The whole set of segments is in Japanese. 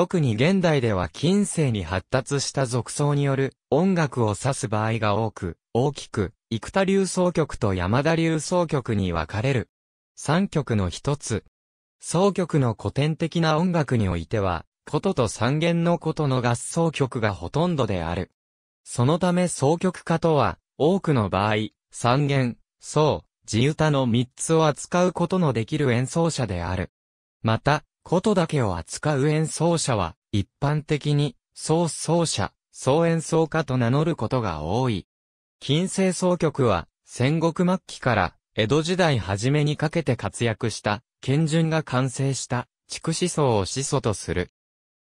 特に現代では近世に発達した俗奏による音楽を指す場合が多く、大きく、幾田流奏曲と山田流奏曲に分かれる。三曲の一つ。奏曲の古典的な音楽においては、ことと三弦のことの合奏曲がほとんどである。そのため奏曲家とは、多くの場合、三弦、奏、地唄の三つを扱うことのできる演奏者である。また、ことだけを扱う演奏者は、一般的に、奏奏者、奏演奏家と名乗ることが多い。近世奏曲は、戦国末期から、江戸時代初めにかけて活躍した、賢順が完成した、畜子奏を始祖とする。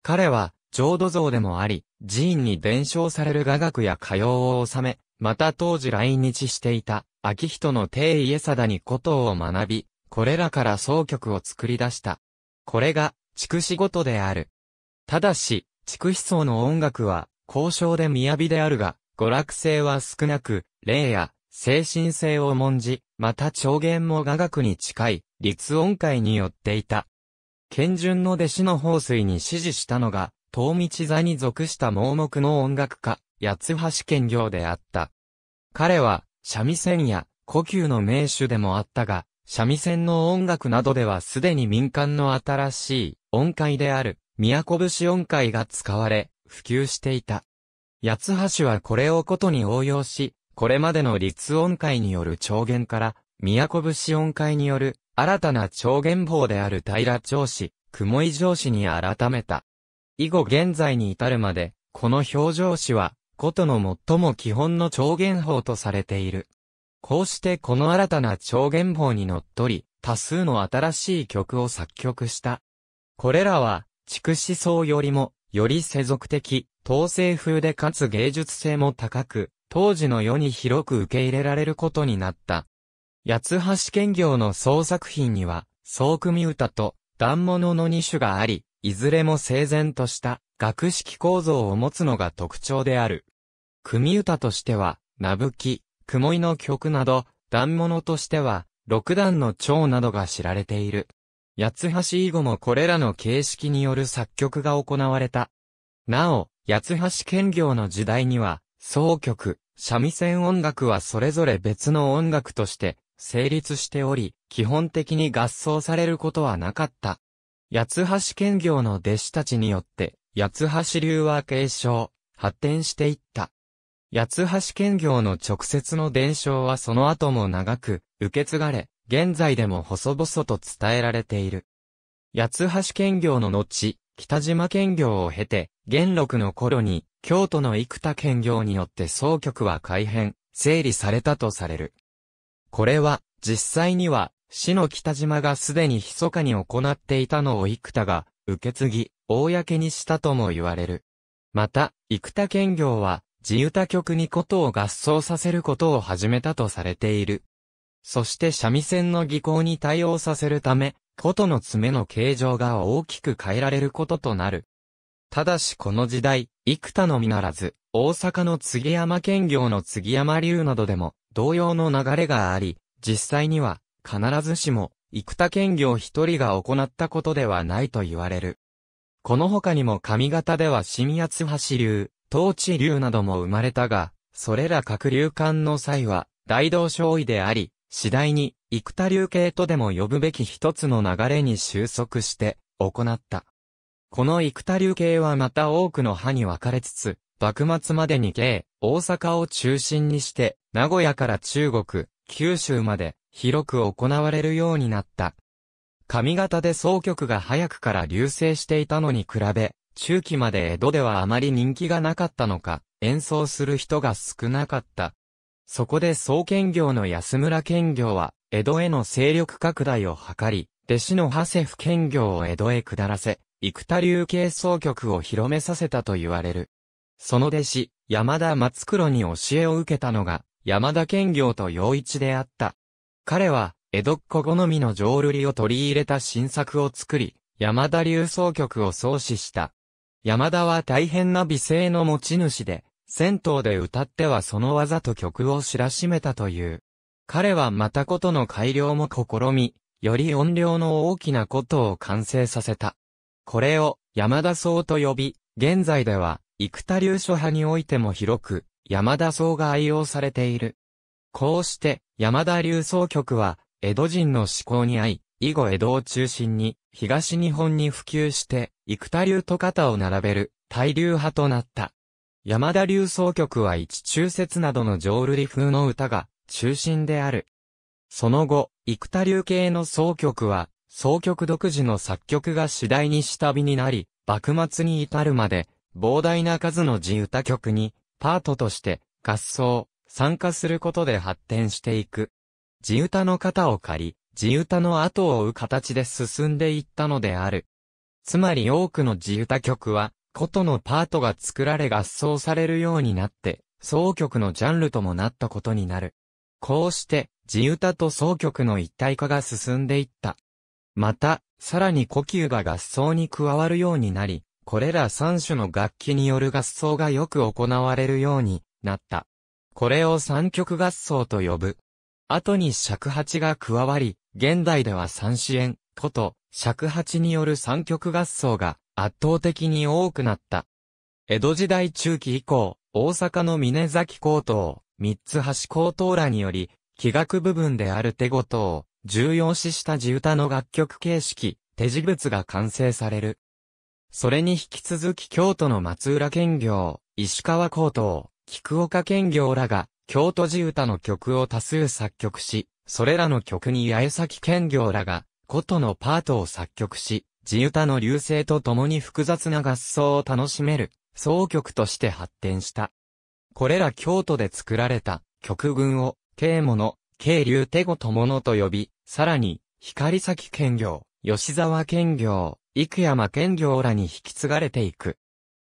彼は、浄土像でもあり、寺院に伝承される雅楽や歌謡を収め、また当時来日していた、秋人の帝家定に古都を学び、これらから奏曲を作り出した。これが、筑紫ごとである。ただし、筑紫層の音楽は、高尚で雅であるが、娯楽性は少なく、霊や、精神性を重んじ、また長言も雅楽に近い、律音階によっていた。賢順の弟子の法水に支持したのが、遠道座に属した盲目の音楽家、八橋賢行であった。彼は、三味線や、呼吸の名手でもあったが、三味線の音楽などではすでに民間の新しい音階である、宮古節音階が使われ、普及していた。八橋はこれをことに応用し、これまでの律音階による長弦から、宮古節音階による新たな長弦法である平調子、雲井上子に改めた。以後現在に至るまで、この表情詞は、ことの最も基本の長弦法とされている。こうしてこの新たな超言法にのっとり、多数の新しい曲を作曲した。これらは、畜思想よりも、より世俗的、統制風でかつ芸術性も高く、当時の世に広く受け入れられることになった。八橋兼業の創作品には、総組歌と、段物の2種があり、いずれも整然とした学識構造を持つのが特徴である。組歌としては、名吹、雲井の曲など、段物としては、六段の蝶などが知られている。八橋以後もこれらの形式による作曲が行われた。なお、八橋兼業の時代には、奏曲、三味線音楽はそれぞれ別の音楽として成立しており、基本的に合奏されることはなかった。八橋兼業の弟子たちによって、八橋流は継承、発展していった。八橋県業の直接の伝承はその後も長く、受け継がれ、現在でも細々と伝えられている。八橋県業の後、北島県業を経て、元禄の頃に、京都の幾田県業によって総局は改変、整理されたとされる。これは、実際には、市の北島がすでに密かに行っていたのを幾田が、受け継ぎ、公にしたとも言われる。また、幾田県業は、自歌曲に琴を合奏させることを始めたとされている。そして三味線の技巧に対応させるため、琴の爪の形状が大きく変えられることとなる。ただしこの時代、幾多のみならず、大阪の杉山県業の杉山流などでも、同様の流れがあり、実際には、必ずしも、幾多県業一人が行ったことではないと言われる。この他にも上方では新八橋流、統治流なども生まれたが、それら各流間の際は、大道少尉であり、次第に、幾多流系とでも呼ぶべき一つの流れに収束して、行った。この幾多流系はまた多くの派に分かれつつ、幕末までに計、大阪を中心にして、名古屋から中国、九州まで、広く行われるようになった。髪型で総局が早くから流星していたのに比べ、中期まで江戸ではあまり人気がなかったのか、演奏する人が少なかった。そこで総兼業の安村兼業は、江戸への勢力拡大を図り、弟子の長谷府兼業を江戸へ下らせ、幾田流系奏曲を広めさせたと言われる。その弟子、山田松黒に教えを受けたのが、山田兼業と陽一であった。彼は、江戸っ子好みの浄瑠璃を取り入れた新作を作り、山田流奏曲を創始した。山田は大変な美声の持ち主で、銭湯で歌ってはその技と曲を知らしめたという。彼はまたことの改良も試み、より音量の大きなことを完成させた。これを山田荘と呼び、現在では、幾多流書派においても広く、山田荘が愛用されている。こうして、山田流奏曲は、江戸人の思考に合い、以後江戸を中心に東日本に普及して幾多流と肩を並べる大流派となった。山田流奏曲は一中節などの浄瑠璃風の歌が中心である。その後、幾多流系の奏曲は、奏曲独自の作曲が次第に下火になり、幕末に至るまで、膨大な数の自歌曲に、パートとして、合奏、参加することで発展していく。地歌の型を借り、地歌の後を追う形で進んでいったのである。つまり多くの地歌曲は、ことのパートが作られ合奏されるようになって、奏曲のジャンルともなったことになる。こうして、地歌と奏曲の一体化が進んでいった。また、さらに呼吸が合奏に加わるようになり、これら三種の楽器による合奏がよく行われるようになった。これを三曲合奏と呼ぶ。後に尺八が加わり、現代では三支援、こと、尺八による三曲合奏が圧倒的に多くなった。江戸時代中期以降、大阪の峰崎高等、三つ橋高等らにより、器楽部分である手ごとを重要視した地歌の楽曲形式、手事物が完成される。それに引き続き京都の松浦県業、石川高等、菊岡県業らが京都地歌の曲を多数作曲し、それらの曲に八重崎兼業らが、琴のパートを作曲し、地歌の流星と共に複雑な合奏を楽しめる、奏曲として発展した。これら京都で作られた曲群を、啓物、慶流手ごとものと呼び、さらに、光崎兼業、吉沢兼業、幾山兼業らに引き継がれていく。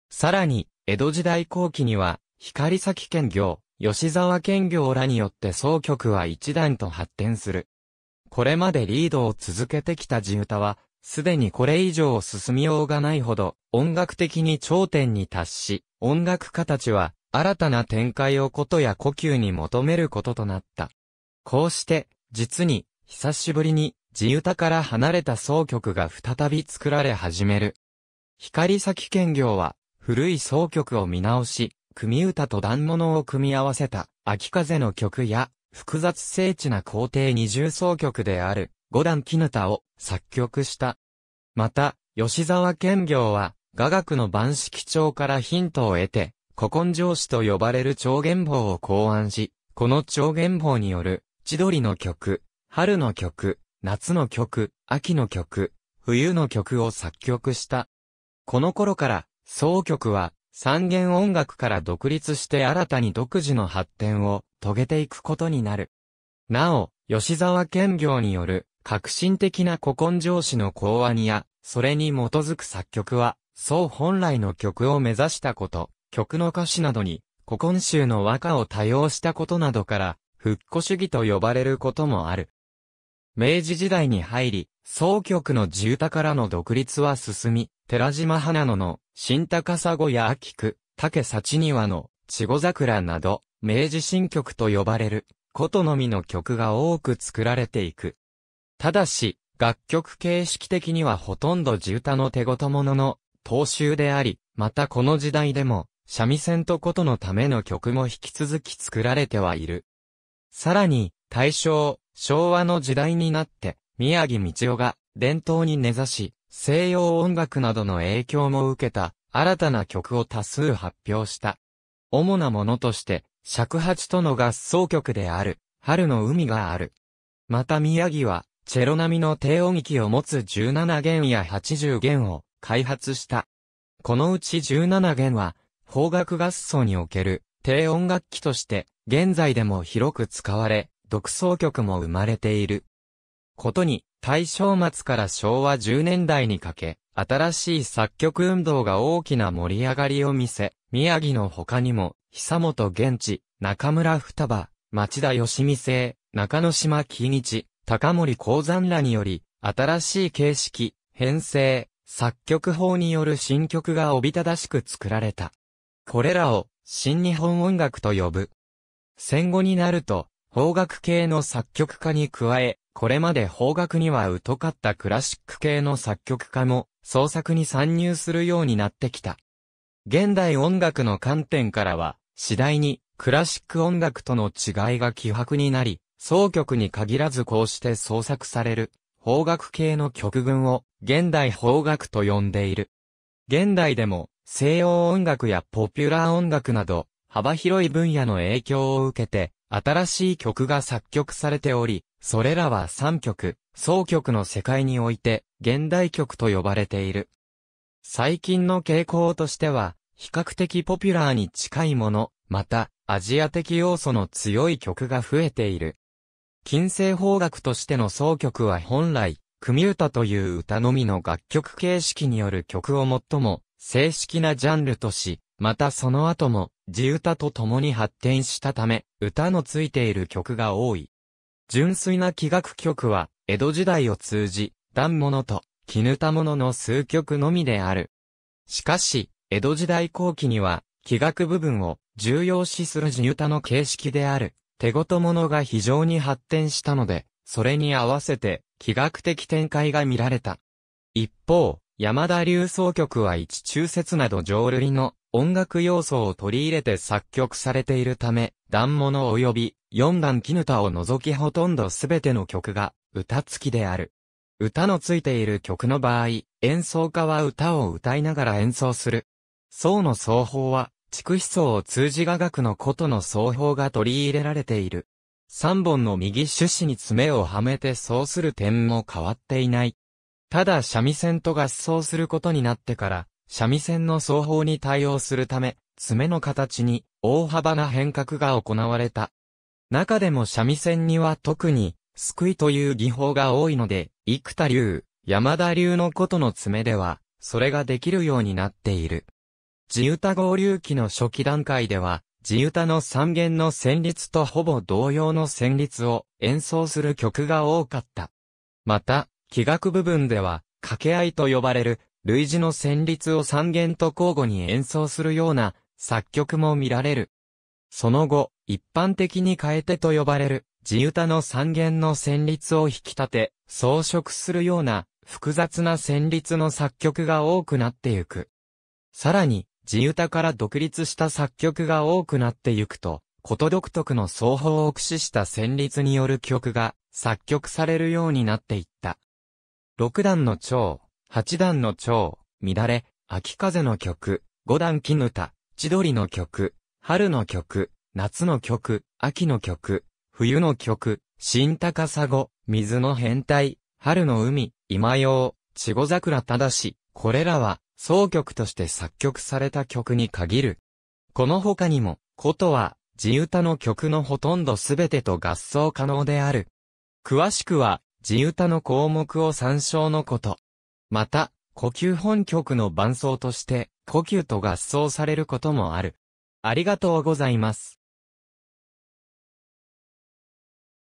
さらに、江戸時代後期には、光崎兼業、吉沢兼業らによって総局は一段と発展する。これまでリードを続けてきた地唄は、すでにこれ以上進みようがないほど、音楽的に頂点に達し、音楽家たちは、新たな展開をことや呼吸に求めることとなった。こうして、実に、久しぶりに、地唄から離れた総局が再び作られ始める。光崎兼業は、古い総局を見直し、組歌と段物を組み合わせた、秋風の曲や、複雑精緻な皇帝二重奏曲である、五段絹歌を作曲した。また、吉沢兼業は、雅楽の万式帳からヒントを得て、古今上司と呼ばれる長言法を考案し、この長言法による、千鳥の曲、春の曲、夏の曲、秋の曲、冬の曲を作曲した。この頃から、奏曲は、三元音楽から独立して新たに独自の発展を遂げていくことになる。なお、吉沢兼業による革新的な古今上司の講話にや、それに基づく作曲は、そう本来の曲を目指したこと、曲の歌詞などに、古今集の和歌を多用したことなどから、復古主義と呼ばれることもある。明治時代に入り、総曲の住宅からの独立は進み、寺島花野の新高砂や秋区、竹幸庭の、千語桜など、明治新曲と呼ばれる、ことのみの曲が多く作られていく。ただし、楽曲形式的にはほとんど地歌の手ごともの、の、踏襲であり、またこの時代でも、三味線とことのための曲も引き続き作られてはいる。さらに、大正、昭和の時代になって、宮城道夫が伝統に根ざし、西洋音楽などの影響も受けた新たな曲を多数発表した。主なものとして、尺八との合奏曲である、春の海がある。また宮城は、チェロ並みの低音域を持つ17弦や80弦を開発した。このうち17弦は、邦楽合奏における低音楽器として、現在でも広く使われ、独奏曲も生まれている。ことに、大正末から昭和10年代にかけ、新しい作曲運動が大きな盛り上がりを見せ、宮城の他にも、久本現地、中村双葉、町田義美生、中野島喜道、高森鉱山らにより、新しい形式、編成、作曲法による新曲がおびただしく作られた。これらを、新日本音楽と呼ぶ。戦後になると、邦楽系の作曲家に加え、これまで邦楽には疎かったクラシック系の作曲家も創作に参入するようになってきた。現代音楽の観点からは、次第にクラシック音楽との違いが希薄になり、総曲に限らずこうして創作される、邦楽系の曲群を現代邦楽と呼んでいる。現代でも西洋音楽やポピュラー音楽など幅広い分野の影響を受けて新しい曲が作曲されており、それらは三曲、奏曲の世界において、現代曲と呼ばれている。最近の傾向としては、比較的ポピュラーに近いもの、また、アジア的要素の強い曲が増えている。近世邦楽としての奏曲は本来、組歌という歌のみの楽曲形式による曲を最も正式なジャンルとし、またその後も、地歌と共に発展したため、歌のついている曲が多い。純粋な器楽曲は、江戸時代を通じ、断物と、絹た物の数曲のみである。しかし、江戸時代後期には、器楽部分を重要視する地唄の形式である、手事物が非常に発展したので、それに合わせて、器楽的展開が見られた。一方、山田流奏曲は一中節など浄瑠璃の音楽要素を取り入れて作曲されているため、段物及び四段ヌタを除きほとんどすべての曲が歌付きである。歌のついている曲の場合、演奏家は歌を歌いながら演奏する。層の奏法は、蓄思想を通じ雅楽のことの奏法が取り入れられている。三本の右手指に爪をはめてそうする点も変わっていない。ただ三味線と合奏することになってから、三味線の奏法に対応するため、爪の形に大幅な変革が行われた。中でも三味線には特に、救いという技法が多いので、幾田流、山田流のことの爪では、それができるようになっている。地歌合流期の初期段階では、地歌の三弦の旋律とほぼ同様の旋律を演奏する曲が多かった。また、器楽部分では、掛け合いと呼ばれる、類似の旋律を三弦と交互に演奏するような作曲も見られる。その後、一般的に変えてと呼ばれる、地歌の三弦の旋律を引き立て、装飾するような、複雑な旋律の作曲が多くなってゆく。さらに、地歌から独立した作曲が多くなってゆくと、こと独特の奏法を駆使した旋律による曲が作曲されるようになっていった。六段の蝶、八段の蝶、乱れ、秋風の曲、五段絹歌。千鳥の曲、春の曲、夏の曲、秋の曲、冬の曲、新高砂、水の変態、春の海、今用、千語桜ただし、これらは、総曲として作曲された曲に限る。この他にも、ことは、地歌の曲のほとんどすべてと合奏可能である。詳しくは、地歌の項目を参照のこと。また、呼吸本曲の伴奏として、呼吸と合奏されることもある。ありがとうございます。